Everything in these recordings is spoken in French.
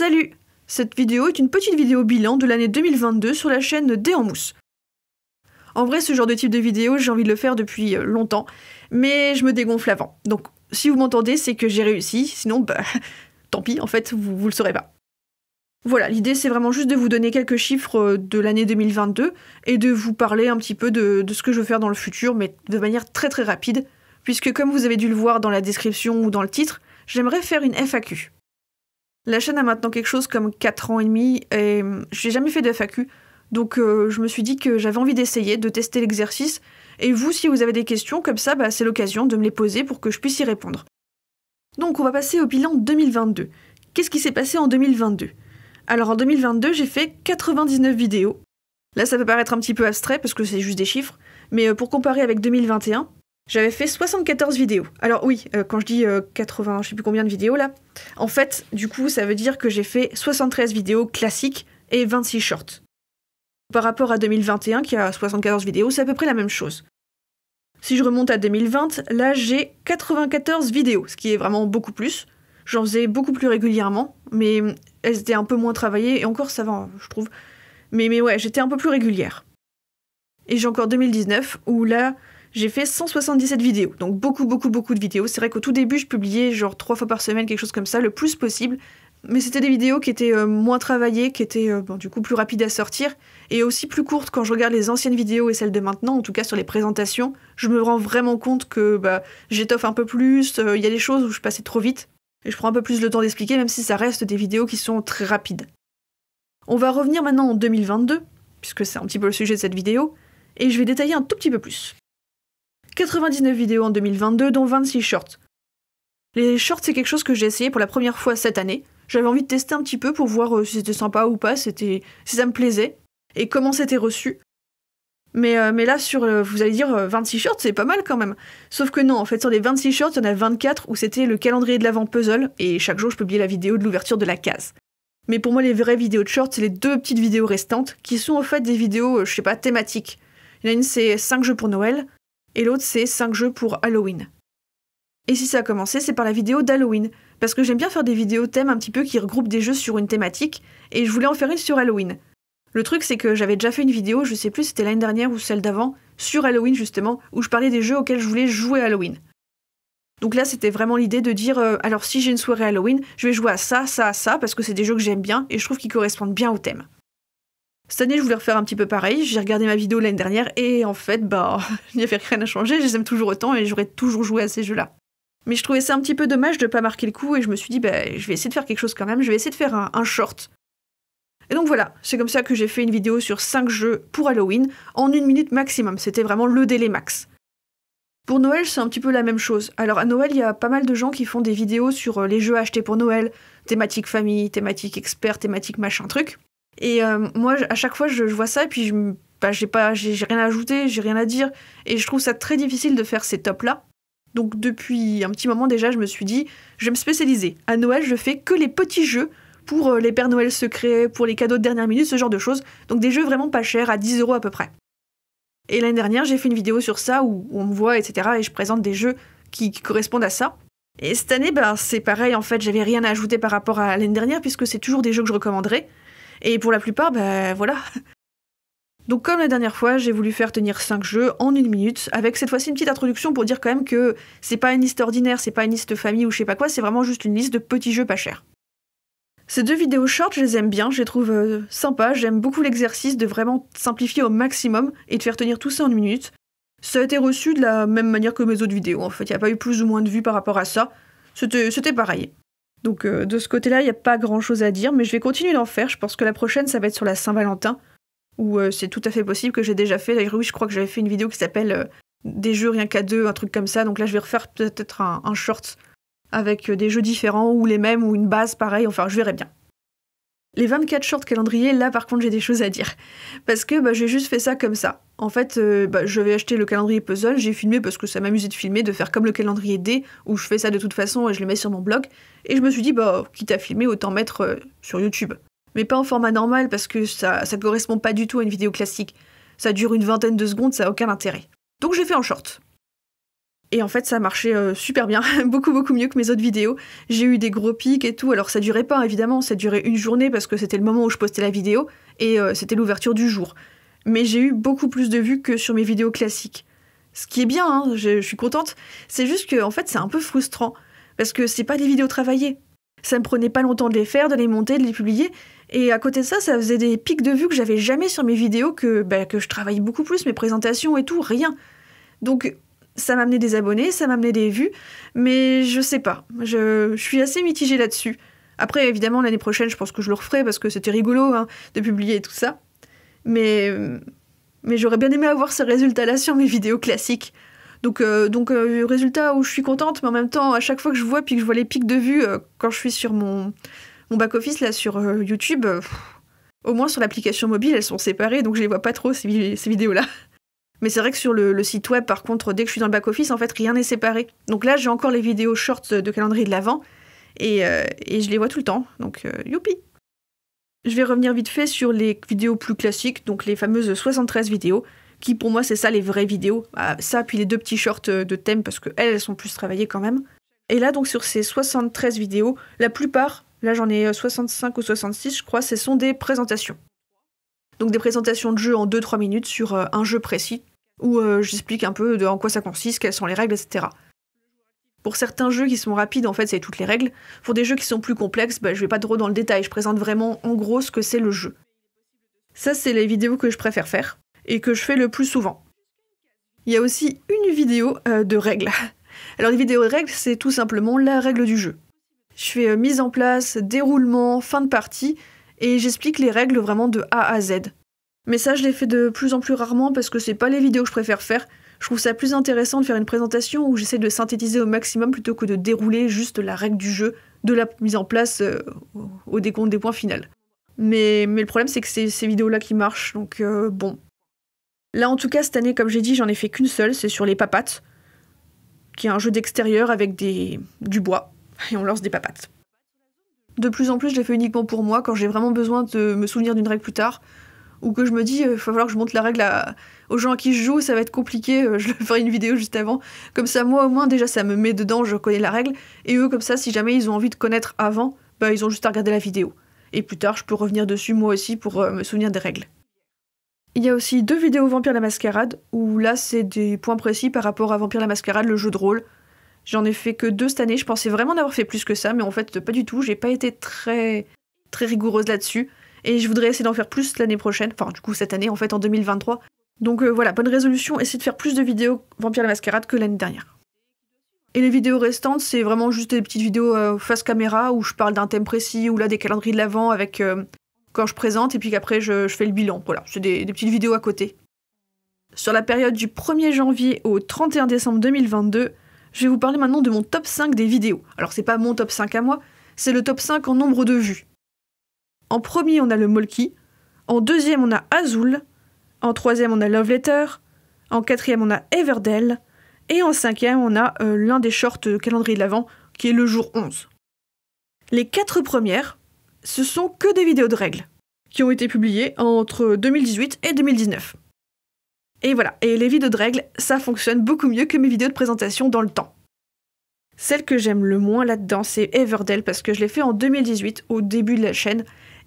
Salut Cette vidéo est une petite vidéo bilan de l'année 2022 sur la chaîne D en mousse. En vrai, ce genre de type de vidéo, j'ai envie de le faire depuis euh, longtemps, mais je me dégonfle avant. Donc, si vous m'entendez, c'est que j'ai réussi, sinon, bah, tant pis, en fait, vous, vous le saurez pas. Voilà, l'idée c'est vraiment juste de vous donner quelques chiffres euh, de l'année 2022 et de vous parler un petit peu de, de, ce que je veux faire dans le futur, mais de manière très très rapide, puisque comme vous avez dû le voir dans la description ou dans le titre, j'aimerais faire une FAQ. La chaîne a maintenant quelque chose comme 4 ans et demi et hum, je n'ai jamais fait de FAQ. Donc euh, je me suis dit que j'avais envie d'essayer, de tester l'exercice. Et vous, si vous avez des questions comme ça, bah, c'est l'occasion de me les poser pour que je puisse y répondre. Donc on va passer au bilan 2022. Qu'est-ce qui s'est passé en 2022 Alors en 2022, j'ai fait 99 vidéos. Là, ça peut paraître un petit peu abstrait parce que c'est juste des chiffres, mais euh, pour comparer avec 2021, j'avais fait 74 vidéos. Alors oui, euh, quand je dis 80, euh, je sais plus combien de vidéos là. En fait, du coup, ça veut dire que j'ai fait 73 vidéos classiques et 26 shorts. Par rapport à 2021, qui a 74 vidéos, c'est à peu près la même chose. Si je remonte à 2020, là j'ai 94 vidéos, ce qui est vraiment beaucoup plus. J'en faisais beaucoup plus régulièrement, mais hum, elles étaient un peu moins travaillées, et encore ça va, hein, je trouve. Mais, mais ouais, j'étais un peu plus régulière. Et j'ai encore 2019, où là, j'ai fait 177 vidéos. Donc beaucoup, beaucoup, beaucoup de vidéos. C'est vrai qu'au tout début, je publiais genre trois fois par semaine, quelque chose comme ça, le plus possible. Mais c'était des vidéos qui étaient euh, moins travaillées, qui étaient euh, du coup plus rapides à sortir, et aussi plus courtes quand je regarde les anciennes vidéos et celles de maintenant, en tout cas sur les présentations, je me rends vraiment compte que bah, j'étoffe un peu plus, euh, il y a des choses où je passais trop vite, et je prends un peu plus le temps d'expliquer, même si ça reste des vidéos qui sont très rapides. On va revenir maintenant en 2022, puisque c'est un petit peu le sujet de cette vidéo, et je vais détailler un tout petit peu plus. 99 vidéos en 2022, dont 26 shorts. Les shorts, c'est quelque chose que j'ai essayé pour la première fois cette année. J'avais envie de tester un petit peu pour voir euh, si c'était sympa ou pas, si ça me plaisait, et comment c'était reçu. Mais, euh, là, sur, euh, vous allez dire, 26 shorts, c'est pas mal quand même. Sauf que non, en fait, sur les 26 shorts, il y en a 24 où c'était le calendrier de l'avant puzzle, et chaque jour, je publiais la vidéo de l'ouverture de la case. Mais pour moi, les vraies vidéos de shorts, c'est les deux petites vidéos restantes, qui sont en fait des vidéos, je sais pas, thématiques. Il y en a une, c'est 5 jeux pour Noël, et l'autre c'est 5 jeux pour Halloween. Et si ça a commencé, c'est par la vidéo d'Halloween, parce que j'aime bien faire des vidéos thèmes un petit peu qui regroupent des jeux sur une thématique, et je voulais en faire une sur Halloween. Le truc c'est que j'avais déjà fait une vidéo, je sais plus si c'était l'année dernière ou celle d'avant, sur Halloween justement, où je parlais des jeux auxquels je voulais jouer Halloween. Donc là c'était vraiment l'idée de dire, euh, alors si j'ai une soirée Halloween, je vais jouer à ça, ça, ça, parce que c'est des jeux que j'aime bien, et je trouve qu'ils correspondent bien au thème. Cette année, je voulais refaire un petit peu pareil. J'ai regardé ma vidéo l'année dernière et en fait, bah, il n'y avait rien à changer. Je les aime toujours autant et j'aurais toujours joué à ces jeux-là. Mais je trouvais ça un petit peu dommage de ne pas marquer le coup et je me suis dit, bah, je vais essayer de faire quelque chose quand même. Je vais essayer de faire un, un short. Et donc voilà, c'est comme ça que j'ai fait une vidéo sur 5 jeux pour Halloween en une minute maximum. C'était vraiment le délai max. Pour Noël, c'est un petit peu la même chose. Alors à Noël, il y a pas mal de gens qui font des vidéos sur euh, les jeux achetés pour Noël, thématique famille, thématique expert, thématique machin truc. Et euh, moi, à chaque fois, je, vois ça et puis je bah, j'ai pas, j'ai rien à ajouter, j'ai rien à dire. Et je trouve ça très difficile de faire ces tops-là. Donc depuis un petit moment déjà, je me suis dit, je vais me spécialiser. À Noël, je fais que les petits jeux pour euh, les Pères Noël secrets, pour les cadeaux de dernière minute, ce genre de choses. Donc des jeux vraiment pas chers, à 10 euros à peu près. Et l'année dernière, j'ai fait une vidéo sur ça où, on me voit, etc. Et je présente des jeux qui, correspondent à ça. Et cette année, bah, c'est pareil, en fait, j'avais rien à ajouter par rapport à l'année dernière, puisque c'est toujours des jeux que je recommanderais. Et pour la plupart, ben voilà. Donc comme la dernière fois, j'ai voulu faire tenir 5 jeux en une minute, avec cette fois-ci une petite introduction pour dire quand même que c'est pas une liste ordinaire, c'est pas une liste famille ou je sais pas quoi, c'est vraiment juste une liste de petits jeux pas chers. Ces deux vidéos short, je les aime bien, je les trouve euh, sympas, j'aime beaucoup l'exercice de vraiment simplifier au maximum et de faire tenir tout ça en une minute. Ça a été reçu de la même manière que mes autres vidéos en fait, il n'y a pas eu plus ou moins de vues par rapport à ça, c'était pareil. Donc euh, de ce côté-là, il n'y a pas grand-chose à dire, mais je vais continuer d'en faire. Je pense que la prochaine, ça va être sur la Saint-Valentin, où euh, c'est tout à fait possible que j'ai déjà fait. D'ailleurs, oui, je crois que j'avais fait une vidéo qui s'appelle euh, Des jeux rien qu'à deux, un truc comme ça. Donc là, je vais refaire peut-être un, un short avec des jeux différents ou les mêmes ou une base pareille. Enfin, je verrai bien. Les 24 shorts calendrier, là par contre j'ai des choses à dire. Parce que bah, j'ai juste fait ça comme ça. En fait, euh, bah, je vais acheter le calendrier puzzle, j'ai filmé parce que ça m'amusait de filmer, de faire comme le calendrier D, où je fais ça de toute façon et je le mets sur mon blog. Et je me suis dit, bah, quitte à filmer, autant mettre euh, sur YouTube. Mais pas en format normal parce que ça ne correspond pas du tout à une vidéo classique. Ça dure une vingtaine de secondes, ça n'a aucun intérêt. Donc j'ai fait en short. Et en fait, ça marchait euh, super bien, beaucoup, beaucoup mieux que mes autres vidéos. J'ai eu des gros pics et tout. Alors, ça durait pas, évidemment, ça durait une journée parce que c'était le moment où je postais la vidéo et euh, c'était l'ouverture du jour. Mais j'ai eu beaucoup plus de vues que sur mes vidéos classiques. Ce qui est bien, hein, je, suis contente. C'est juste que, en fait, c'est un peu frustrant parce que c'est pas des vidéos travaillées. Ça me prenait pas longtemps de les faire, de les monter, de les publier. Et à côté de ça, ça faisait des pics de vues que j'avais jamais sur mes vidéos, que, bah, que je travaille beaucoup plus, mes présentations et tout, rien. Donc ça m'a amené des abonnés, ça m'a amené des vues, mais je sais pas. Je, suis assez mitigée là-dessus. Après, évidemment, l'année prochaine, je pense que je le referai parce que c'était rigolo hein, de publier tout ça. Mais, mais j'aurais bien aimé avoir ce résultat-là sur mes vidéos classiques. Donc, euh, donc euh, résultat où je suis contente, mais en même temps, à chaque fois que je vois, puis que je vois les pics de vues euh, quand je suis sur mon, back-office, là, sur YouTube, au moins sur l'application mobile, elles sont séparées, donc je les vois pas trop, ces vidéos-là. Mais c'est vrai que sur le, site web, par contre, dès que je suis dans le back-office, en fait, rien n'est séparé. Donc là, j'ai encore les vidéos shorts de calendrier de l'avant et, euh, je les vois tout le temps. Donc, euh, youpi Je vais revenir vite fait sur les vidéos plus classiques, donc les fameuses 73 vidéos, qui pour moi, c'est ça les vraies vidéos. Ah, ça, puis les deux petits shorts de thème, parce qu'elles, elles sont plus travaillées quand même. Et là, donc, sur ces 73 vidéos, la plupart, là, j'en ai 65 euh, ou 66, je crois, ce sont des présentations. Donc des présentations de jeux en 2-3 minutes sur un jeu précis, où euh, j'explique un peu de en quoi ça consiste, quelles sont les règles, etc. Pour certains jeux qui sont rapides, en fait, c'est toutes les règles. Pour des jeux qui sont plus complexes, bah, je vais pas trop dans le détail, je présente vraiment en gros ce que c'est le jeu. Ça, c'est les vidéos que je préfère faire et que je fais le plus souvent. Il y a aussi une vidéo euh, de règles. Alors, les vidéos de règles, c'est tout simplement la règle du jeu. Je fais euh, mise en place, déroulement, fin de partie, et j'explique les règles vraiment de A à Z. Mais ça, je l'ai fait de plus en plus rarement parce que c'est pas les vidéos que je préfère faire. Je trouve ça plus intéressant de faire une présentation où j'essaie de synthétiser au maximum plutôt que de dérouler juste la règle du jeu, de la mise en place euh, au décompte des points final. Mais, le problème, c'est que c'est ces vidéos-là qui marchent, donc euh, bon. Là, en tout cas, cette année, comme j'ai dit, j'en ai fait qu'une seule, c'est sur les papates, qui est un jeu d'extérieur avec des... du bois, et on lance des papates. De plus en plus, je l'ai fait uniquement pour moi, quand j'ai vraiment besoin de me souvenir d'une règle plus tard, ou que je me dis, il euh, va falloir que je monte la règle aux gens à qui je joue, ça va être compliqué, euh, je ferai une vidéo juste avant. Comme ça, moi au moins, déjà, ça me met dedans, je connais la règle. Et eux, comme ça, si jamais ils ont envie de connaître avant, bah, ils ont juste à regarder la vidéo. Et plus tard, je peux revenir dessus moi aussi pour euh, me souvenir des règles. Il y a aussi deux vidéos Vampire la Mascarade, où là, c'est des points précis par rapport à Vampire la Mascarade, le jeu de rôle. J'en ai fait que deux cette année, je pensais vraiment en avoir fait plus que ça, mais en fait, pas du tout, j'ai pas été très, très rigoureuse là-dessus. Et je voudrais essayer d'en faire plus l'année prochaine, enfin du coup cette année en fait en 2023. Donc euh, voilà, bonne résolution, essayer de faire plus de vidéos Vampire la Mascarade que l'année dernière. Et les vidéos restantes, c'est vraiment juste des petites vidéos euh, face caméra où je parle d'un thème précis ou là des calendriers de l'avant avec euh, quand je présente et puis qu'après je, fais le bilan. Voilà, c'est des, des petites vidéos à côté. Sur la période du 1er janvier au 31 décembre 2022, je vais vous parler maintenant de mon top 5 des vidéos. Alors c'est pas mon top 5 à moi, c'est le top 5 en nombre de vues. En premier, on a le Molki. En deuxième, on a Azul. En troisième, on a Love Letter. En quatrième, on a Everdell. Et en cinquième, on a euh, l'un des shorts euh, calendrier de l'Avent, qui est le jour 11. Les quatre premières, ce sont que des vidéos de règles, qui ont été publiées entre 2018 et 2019. Et voilà, et les vidéos de règles, ça fonctionne beaucoup mieux que mes vidéos de présentation dans le temps. Celle que j'aime le moins là-dedans, c'est Everdell, parce que je l'ai fait en 2018, au début de la chaîne,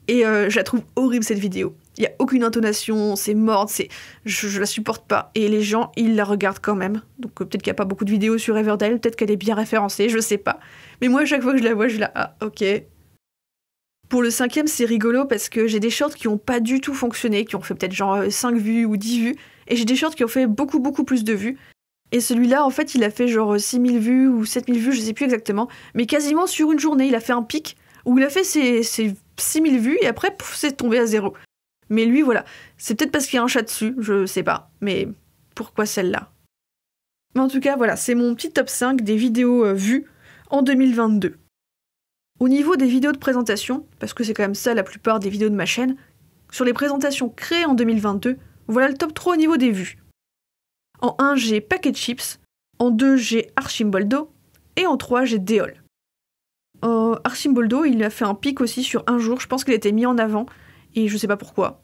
et euh, je la trouve horrible cette vidéo. Il n'y a aucune intonation, c'est morte, c'est je, la supporte pas. Et les gens, ils la regardent quand même. Donc euh, peut-être qu'il n'y a pas beaucoup de vidéos sur Everdale peut-être qu'elle est bien référencée, je sais pas. Mais moi, à chaque fois que je la vois, je la ah, ok. Pour le cinquième, c'est rigolo parce que j'ai des shorts qui ont pas du tout fonctionné, qui ont fait peut-être genre 5 euh, vues ou 10 vues, et j'ai des shorts qui ont fait beaucoup beaucoup plus de vues. Et celui-là, en fait, il a fait genre 6000 vues ou 7000 vues, je sais plus exactement, mais quasiment sur une journée, il a fait un pic où il a fait ses 6000 vues et après, pouf, c'est tombé à zéro. Mais lui, voilà. C'est peut-être parce qu'il y a un chat dessus, je sais pas. Mais pourquoi celle-là Mais en tout cas, voilà, c'est mon petit top 5 des vidéos euh, vues en 2022. Au niveau des vidéos de présentation, parce que c'est quand même ça la plupart des vidéos de ma chaîne, sur les présentations créées en 2022, voilà le top 3 au niveau des vues. En 1, j'ai Packet Chips, en 2, j'ai Archimboldo, et en 3, j'ai Deol euh, Boldo, il a fait un pic aussi sur un jour. Je pense qu'il a été mis en avant et je sais pas pourquoi.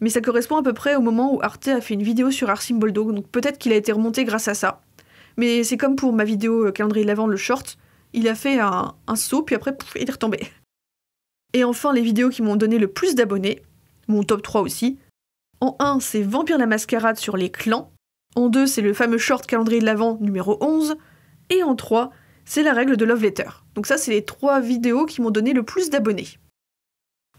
Mais ça correspond à peu près au moment où Arte a fait une vidéo sur Boldo, donc peut-être qu'il a été remonté grâce à ça. Mais c'est comme pour ma vidéo euh, calendrier de l'avant, le short. Il a fait un, saut, puis après, pouf, il est retombé. Et enfin, les vidéos qui m'ont donné le plus d'abonnés, mon top 3 aussi. En 1, c'est Vampire la Mascarade sur les clans. En 2, c'est le fameux short calendrier de l'Avent numéro 11. Et en 3, c'est la règle de Love Letter. Donc ça, c'est les trois vidéos qui m'ont donné le plus d'abonnés.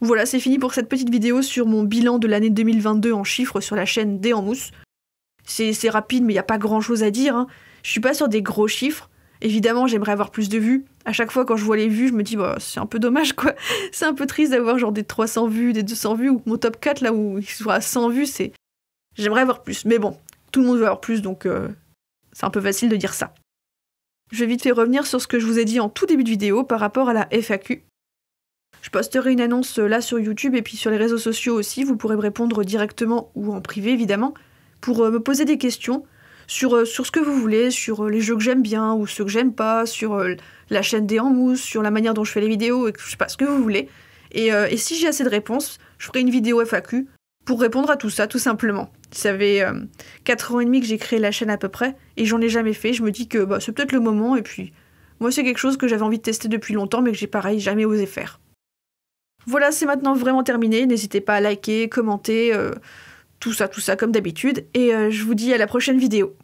Voilà, c'est fini pour cette petite vidéo sur mon bilan de l'année 2022 en chiffres sur la chaîne D en mousse. C'est rapide, mais il n'y a pas grand-chose à dire. Hein. Je suis pas sur des gros chiffres. Évidemment, j'aimerais avoir plus de vues. À chaque fois, quand je vois les vues, je me dis, bah, c'est un peu dommage, quoi. C'est un peu triste d'avoir genre des 300 vues, des 200 vues, ou mon top 4, là, où il soit à 100 vues, c'est... J'aimerais avoir plus. Mais bon, tout le monde veut avoir plus, donc euh, c'est un peu facile de dire ça. Je vais vite fait revenir sur ce que je vous ai dit en tout début de vidéo par rapport à la FAQ. Je posterai une annonce euh, là sur YouTube et puis sur les réseaux sociaux aussi, vous pourrez me répondre directement ou en privé évidemment, pour euh, me poser des questions sur, euh, sur ce que vous voulez, sur les jeux que j'aime bien ou ceux que j'aime pas, sur la chaîne des en mousse, sur la manière dont je fais les vidéos, et je sais pas, ce que vous voulez. et si j'ai assez de réponses, je ferai une vidéo FAQ pour répondre à tout ça, tout simplement. Ça fait 4 euh, ans et demi que j'ai créé la chaîne à peu près, et j'en ai jamais fait. Je me dis que bah, c'est peut-être le moment, et puis moi c'est quelque chose que j'avais envie de tester depuis longtemps, mais que j'ai pareil jamais osé faire. Voilà, c'est maintenant vraiment terminé. N'hésitez pas à liker, commenter, euh, tout ça, tout ça comme d'habitude, et euh, je vous dis à la prochaine vidéo.